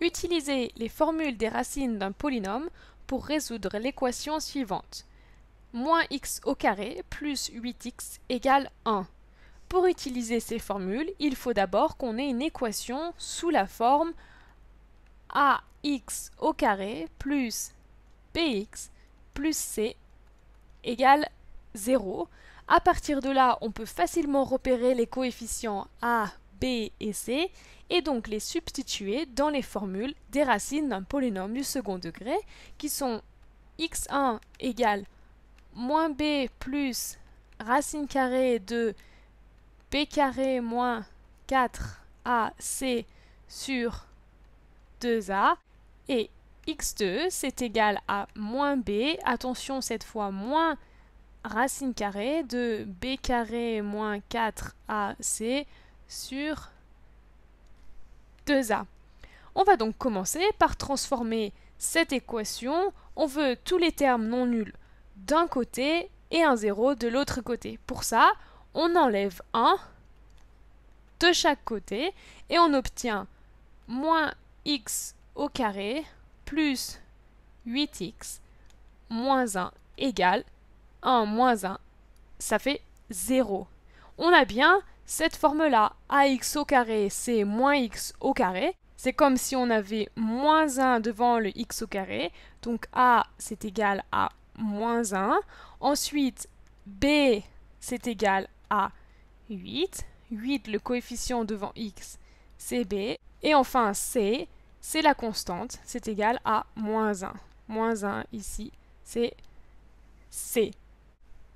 Utilisez les formules des racines d'un polynôme pour résoudre l'équation suivante. Moins x au carré plus 8x égale 1. Pour utiliser ces formules, il faut d'abord qu'on ait une équation sous la forme ax au carré plus bx plus c égale 0. À partir de là, on peut facilement repérer les coefficients a, B et C, et donc les substituer dans les formules des racines d'un polynôme du second degré, qui sont x1 égale moins b plus racine carrée de b carré moins 4ac sur 2a, et x2 c'est égal à moins b, attention cette fois moins racine carrée de b carré moins 4ac sur 2a. On va donc commencer par transformer cette équation. On veut tous les termes non nuls d'un côté et un 0 de l'autre côté. Pour ça, on enlève 1 de chaque côté et on obtient moins x au carré plus 8x moins 1 égale 1 moins 1, ça fait 0. On a bien cette forme-là, ax au carré, c'est moins x au carré. C'est comme si on avait moins 1 devant le x au carré. Donc a, c'est égal à moins 1. Ensuite, b, c'est égal à 8. 8, le coefficient devant x, c'est b. Et enfin, c, c'est la constante, c'est égal à moins 1. Moins 1 ici, c'est c.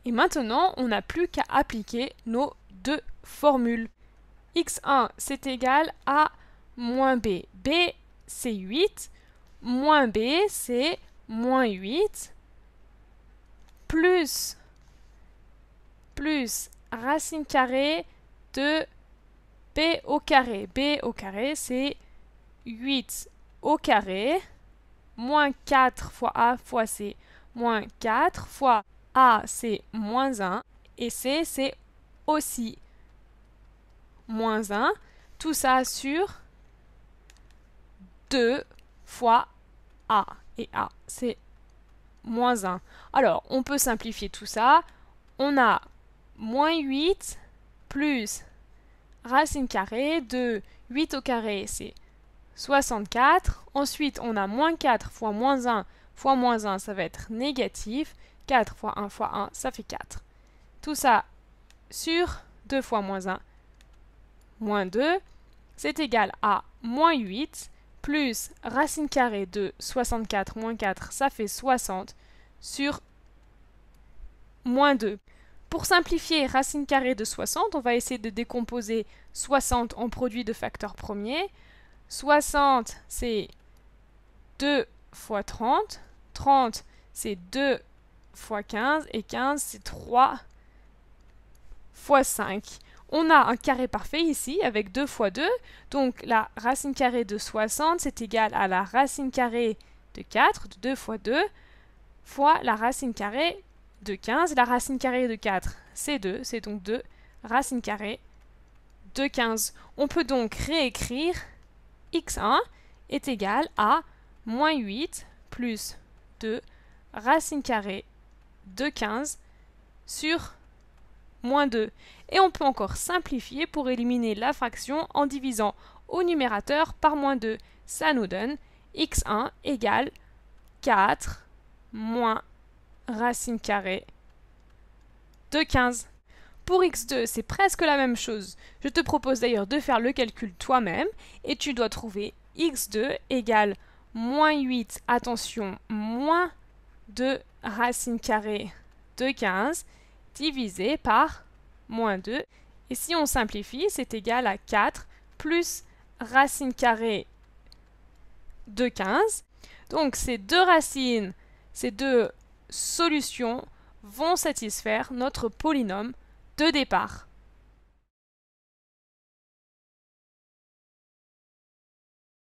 Et maintenant, on n'a plus qu'à appliquer nos de formule. x1 c'est égal à moins b. b c'est 8, moins b c'est moins 8, plus, plus racine carrée de b au carré. b au carré c'est 8 au carré, moins 4 fois a fois c, moins 4 fois a c'est moins 1, et c c'est aussi moins 1. Tout ça sur 2 fois A. Et A, c'est moins 1. Alors, on peut simplifier tout ça. On a moins 8 plus racine carrée de 8 au carré, c'est 64. Ensuite, on a moins 4 fois moins 1 fois moins 1, ça va être négatif. 4 fois 1 fois 1, ça fait 4. Tout ça sur 2 fois moins 1, moins 2, c'est égal à moins 8 plus racine carrée de 64 moins 4, ça fait 60 sur moins 2. Pour simplifier racine carrée de 60, on va essayer de décomposer 60 en produits de facteurs premiers. 60, c'est 2 fois 30. 30, c'est 2 fois 15. Et 15, c'est 3 fois fois 5. On a un carré parfait ici avec 2 fois 2, donc la racine carrée de 60 c'est égal à la racine carrée de 4, de 2 fois 2, fois la racine carrée de 15. La racine carrée de 4 c'est 2, c'est donc 2 racine carrée de 15. On peut donc réécrire x1 est égal à moins 8 plus 2 racine carrée de 15 sur moins 2. Et on peut encore simplifier pour éliminer la fraction en divisant au numérateur par moins 2. Ça nous donne x1 égale 4 moins racine carrée de 15. Pour x2, c'est presque la même chose. Je te propose d'ailleurs de faire le calcul toi-même et tu dois trouver x2 égale moins 8, attention, moins 2 racine carrée de 15 divisé par moins 2. Et si on simplifie, c'est égal à 4 plus racine carrée de 15. Donc ces deux racines, ces deux solutions vont satisfaire notre polynôme de départ.